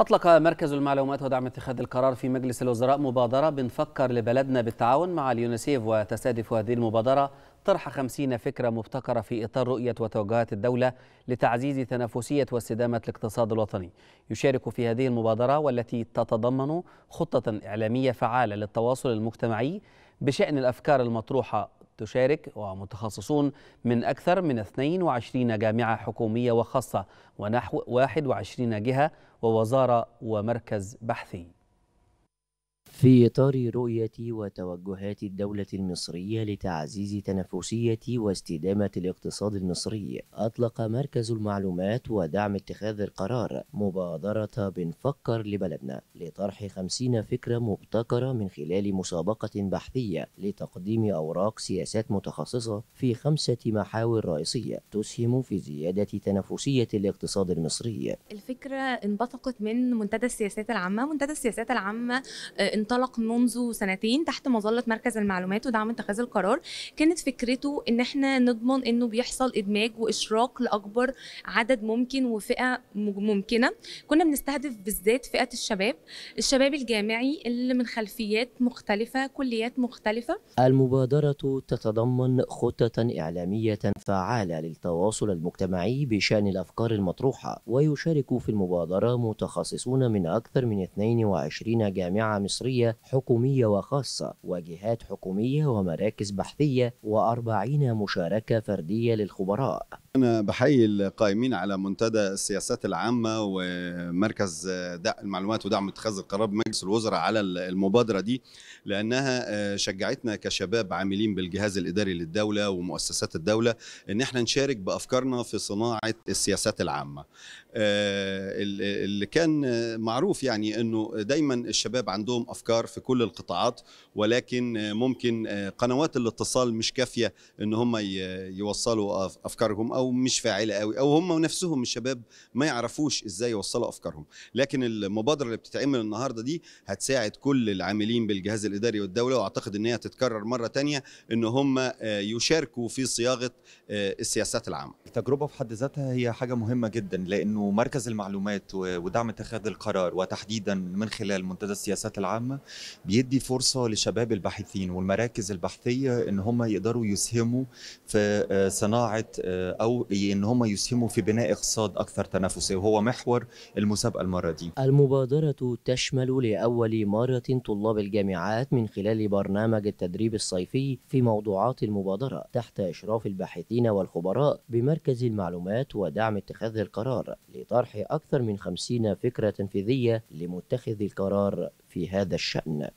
أطلق مركز المعلومات ودعم اتخاذ القرار في مجلس الوزراء مبادرة بنفكر لبلدنا بالتعاون مع اليونسيف وتستهدف هذه المبادرة طرح خمسين فكرة مبتكرة في إطار رؤية وتوجهات الدولة لتعزيز تنافسية واستدامة الاقتصاد الوطني يشارك في هذه المبادرة والتي تتضمن خطة إعلامية فعالة للتواصل المجتمعي بشأن الأفكار المطروحة تشارك ومتخصصون من أكثر من 22 جامعة حكومية وخاصة ونحو 21 جهة ووزارة ومركز بحثي في إطار رؤية وتوجهات الدولة المصرية لتعزيز تنافسية واستدامة الاقتصاد المصري، أطلق مركز المعلومات ودعم اتخاذ القرار مبادرة بنفكر لبلدنا لطرح 50 فكرة مبتكرة من خلال مسابقة بحثية لتقديم أوراق سياسات متخصصة في خمسة محاور رئيسية تسهم في زيادة تنافسية الاقتصاد المصري. الفكرة انبثقت من منتدى السياسات العامة، منتدى السياسات العامة آه، انطلق منذ سنتين تحت مظله مركز المعلومات ودعم اتخاذ القرار كانت فكرته ان احنا نضمن انه بيحصل ادماج واشراق لاكبر عدد ممكن وفئه ممكنه كنا بنستهدف بالذات فئه الشباب الشباب الجامعي اللي من خلفيات مختلفه كليات مختلفه المبادره تتضمن خطه اعلاميه فعاله للتواصل المجتمعي بشان الافكار المطروحه ويشارك في المبادره متخصصون من اكثر من 22 جامعه مصريه بحثيه حكومية وخاصة وجهات حكومية ومراكز بحثية وأربعين مشاركة فردية للخبراء أنا بحيي القائمين على منتدى السياسات العامة ومركز المعلومات ودعم اتخاذ القرار بمجلس الوزراء على المبادرة دي لأنها شجعتنا كشباب عاملين بالجهاز الإداري للدولة ومؤسسات الدولة إن احنا نشارك بأفكارنا في صناعة السياسات العامة آه، اللي كان معروف يعني أنه دايما الشباب عندهم أفكار في كل القطاعات ولكن ممكن قنوات الاتصال مش كافية أن هم يوصلوا أفكارهم او مش فاعله قوي او هم نفسهم الشباب ما يعرفوش ازاي يوصلوا افكارهم لكن المبادره اللي بتتعمل النهارده دي هتساعد كل العاملين بالجهاز الاداري والدوله واعتقد ان هي هتتكرر مره تانية ان هم آه، يشاركوا في صياغه آه، السياسات العامه التجربه في حد ذاتها هي حاجه مهمه جدا لانه مركز المعلومات ودعم اتخاذ القرار وتحديدا من خلال منتدى السياسات العامه بيدي فرصه لشباب الباحثين والمراكز البحثيه ان هم يقدروا يسهموا في آه، صناعه او او ان هم يسهموا في بناء اقتصاد اكثر تنافسيه وهو محور المسابقه المره دي. المبادره تشمل لاول مره طلاب الجامعات من خلال برنامج التدريب الصيفي في موضوعات المبادره تحت اشراف الباحثين والخبراء بمركز المعلومات ودعم اتخاذ القرار لطرح اكثر من 50 فكره تنفيذيه لمتخذ القرار في هذا الشان.